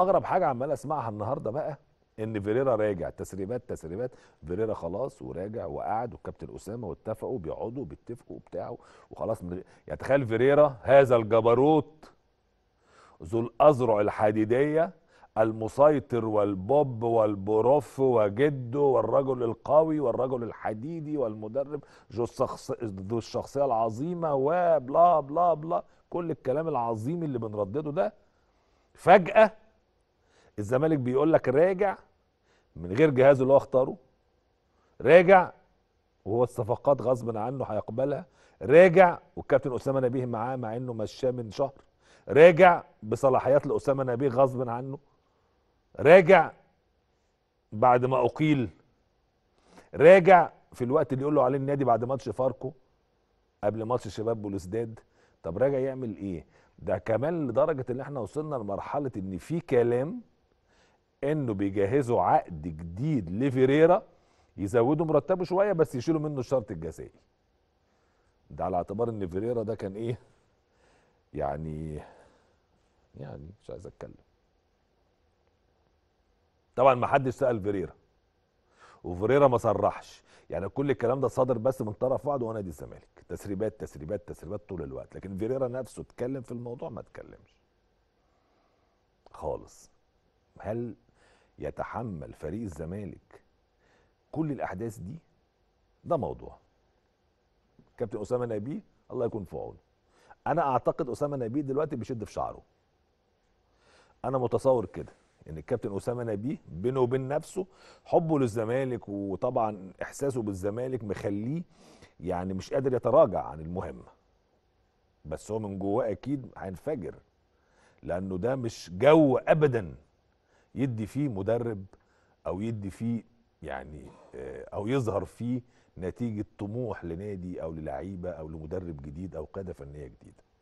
اغرب حاجه عمال اسمعها النهارده بقى ان فيريرا راجع تسريبات تسريبات فيريرا خلاص وراجع وقعد والكابتن اسامه واتفقوا بيقعدوا بيتفقوا بتاعه وخلاص من يعني تخيل فيريرا هذا الجبروت ذو الاذرع الحديديه المسيطر والبوب والبروف وجده والرجل القوي والرجل الحديدي والمدرب ذو الشخصيه العظيمه وبلا بلا بلا كل الكلام العظيم اللي بنردده ده فجاه الزمالك بيقول لك راجع من غير جهازه اللي هو اختاره راجع وهو الصفقات غصب عنه هيقبلها راجع والكابتن اسامه نبيه معاه مع انه مشاه من شهر راجع بصلاحيات لاسامه نبيه غصب عنه راجع بعد ما اقيل راجع في الوقت اللي يقول له عليه النادي بعد ماتش فاركو قبل ماتش شباب بولسداد طب راجع يعمل ايه ده كمان لدرجه ان احنا وصلنا لمرحله ان في كلام انه بيجهزوا عقد جديد لفيريرا يزودوا مرتبه شويه بس يشيلوا منه الشرط الجزائي ده على اعتبار ان فيريرا ده كان ايه يعني يعني مش عايز اتكلم طبعا ما حدش سال فيريرا وفيريرا ما صرحش يعني كل الكلام ده صادر بس من طرف واحد ونادي الزمالك تسريبات تسريبات تسريبات طول الوقت لكن فيريرا نفسه اتكلم في الموضوع ما اتكلمش خالص هل يتحمل فريق الزمالك كل الاحداث دي ده موضوع كابتن اسامه نبيه الله يكون في عونه انا اعتقد اسامه نبيه دلوقتي بيشد في شعره انا متصور كده ان الكابتن اسامه نبيه بينه وبين نفسه حبه للزمالك وطبعا احساسه بالزمالك مخليه يعني مش قادر يتراجع عن المهمه بس هو من جواه اكيد هينفجر لانه ده مش جو ابدا يدي فيه مدرب او يدي فيه يعني آه، او يظهر فيه نتيجه طموح لنادي او للعيبه او لمدرب جديد او قاده فنيه جديده